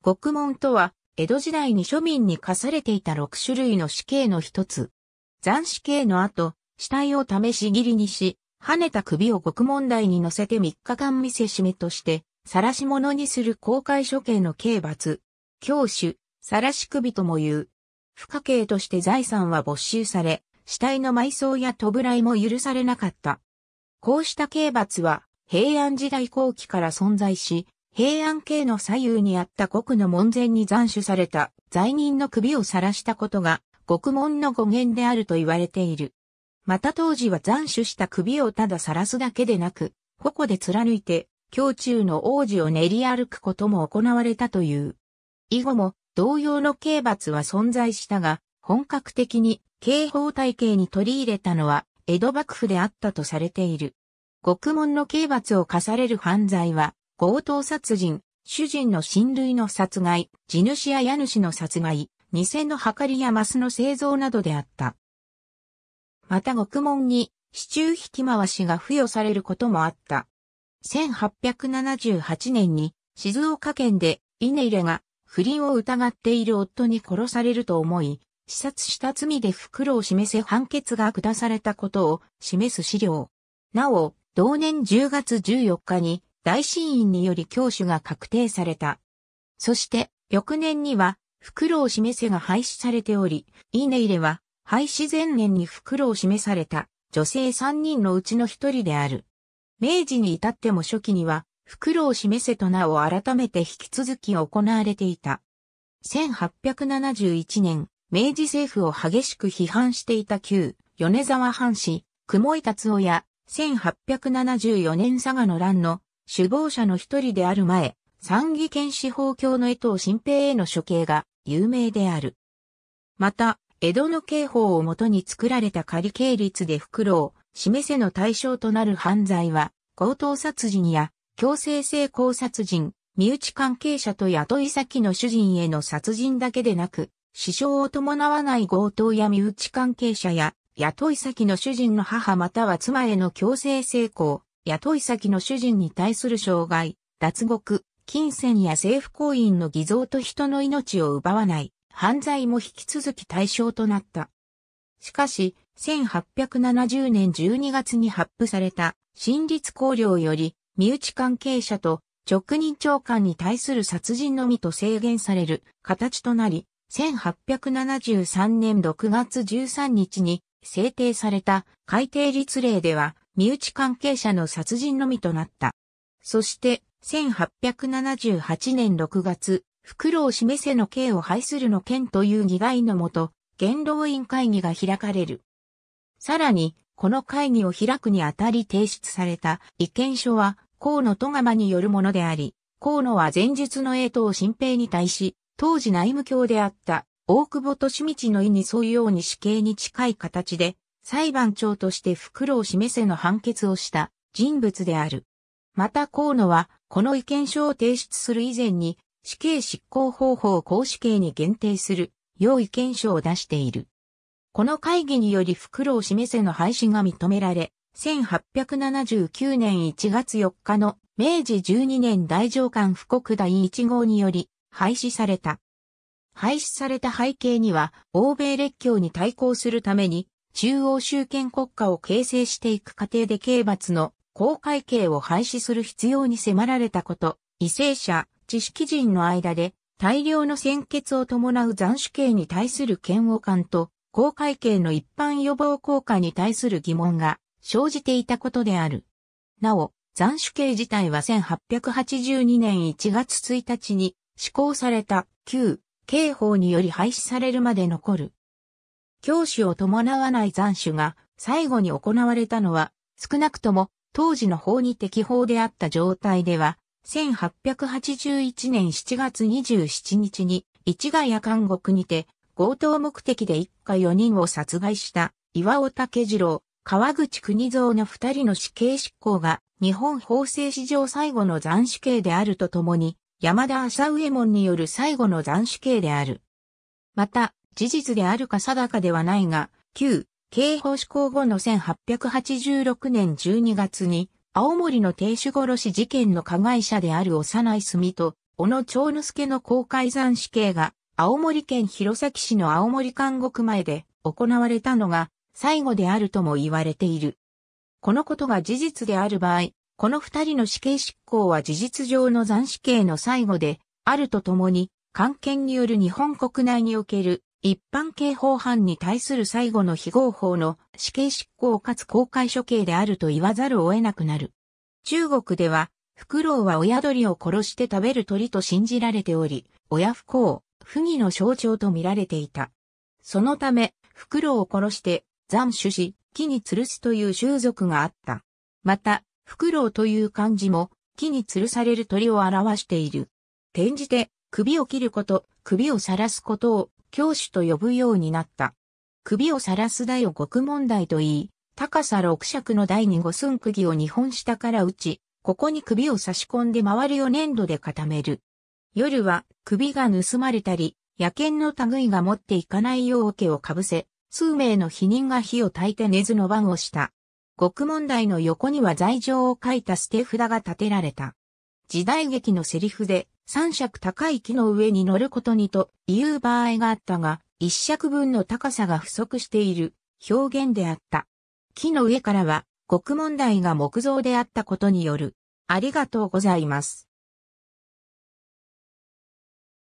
獄門とは、江戸時代に庶民に課されていた6種類の死刑の一つ。斬死刑の後、死体を試し切りにし、跳ねた首を獄門台に乗せて3日間見せしめとして、晒し者にする公開処刑の刑罰。教主、晒し首とも言う。不可刑として財産は没収され、死体の埋葬や弔いも許されなかった。こうした刑罰は、平安時代後期から存在し、平安系の左右にあった国の門前に斬首された罪人の首を晒したことが、獄門の語源であると言われている。また当時は斬首した首をただ晒すだけでなく、矛で貫いて、胸中の王子を練り歩くことも行われたという。以後も同様の刑罰は存在したが、本格的に刑法体系に取り入れたのは江戸幕府であったとされている。獄門の刑罰を課される犯罪は、強盗殺人、主人の親類の殺害、地主や家主の殺害、偽の計りやマスの製造などであった。また獄門に、市中引き回しが付与されることもあった。1878年に静岡県で稲入れが不倫を疑っている夫に殺されると思い、視殺した罪で袋を示せ判決が下されたことを示す資料。なお、同年10月14日に大審院により教主が確定された。そして、翌年には、袋を示せが廃止されており、イいネイレは、廃止前年に袋を示された、女性3人のうちの一人である。明治に至っても初期には、袋を示せと名を改めて引き続き行われていた。1871年、明治政府を激しく批判していた旧、米沢藩士、雲井達夫や、1874年佐賀の乱の首謀者の一人である前、参議権司法教の江藤新平への処刑が有名である。また、江戸の刑法をもとに作られた仮刑律で袋を示せの対象となる犯罪は、強盗殺人や強制性交殺人、身内関係者と雇い先の主人への殺人だけでなく、死傷を伴わない強盗や身内関係者や雇い先の主人の母または妻への強制性交、雇い先の主人に対する障害、脱獄、金銭や政府行員の偽造と人の命を奪わない、犯罪も引き続き対象となった。しかし、1870年12月に発布された、新立公領より、身内関係者と直任長官に対する殺人のみと制限される形となり、1873年6月13日に制定された改定律令では、身内関係者の殺人のみとなった。そして、1878年6月、袋を示せの刑を廃するの件という議題のもと、元老院会議が開かれる。さらに、この会議を開くにあたり提出された意見書は、河野戸釜によるものであり、河野は前述の英を新平に対し、当時内務卿であった大久保利道の意に沿うように死刑に近い形で裁判長として袋を示せの判決をした人物である。また河野は、この意見書を提出する以前に、死刑執行方法を公死刑に限定する、要意見書を出している。この会議により袋を示せの廃止が認められ、1879年1月4日の明治12年大上官布告第1号により廃止された。廃止された背景には、欧米列強に対抗するために、中央集権国家を形成していく過程で刑罰の公開刑を廃止する必要に迫られたこと、異性者、知識人の間で大量の先決を伴う斬首刑に対する嫌悪感と、公開刑の一般予防効果に対する疑問が生じていたことである。なお、斬首刑自体は1882年1月1日に施行された旧刑法により廃止されるまで残る。教師を伴わない斬首が最後に行われたのは、少なくとも当時の法に適法であった状態では、1881年7月27日に市ヶ谷監獄にて強盗目的で一家4人を殺害した岩尾竹次郎、川口国蔵の二人の死刑執行が日本法制史上最後の斬首刑であるとともに、山田浅右衛門による最後の斬首刑である。また、事実であるか定かではないが、旧、刑法施行後の1886年12月に、青森の亭主殺し事件の加害者である幼い住と、小野長之助の公開残死刑が、青森県弘前市の青森監獄前で行われたのが、最後であるとも言われている。このことが事実である場合、この二人の死刑執行は事実上の残死刑の最後で、あるとともに、関係による日本国内における一般刑法犯に対する最後の非合法の死刑執行かつ公開処刑であると言わざるを得なくなる。中国では、フクロウは親鳥を殺して食べる鳥と信じられており、親不幸、不義の象徴と見られていた。そのため、フクロウを殺して斬首し、木に吊るすという習俗があった。また、フクロウという漢字も、木に吊るされる鳥を表している。転じて、首を切ること、首を晒すことを、教師と呼ぶようになった。首を晒す台を極問題と言い、高さ六尺の台に五寸釘を二本下から打ち、ここに首を差し込んで周りを粘土で固める。夜は首が盗まれたり、野犬の類が持っていかないよう桶をかぶせ、数名の否認が火を焚いて根津の番をした。獄門台の横には罪状を書いた捨て札が立てられた。時代劇のセリフで、三尺高い木の上に乗ることにという場合があったが、一尺分の高さが不足している表現であった。木の上からは、国問題が木造であったことによる。ありがとうございます。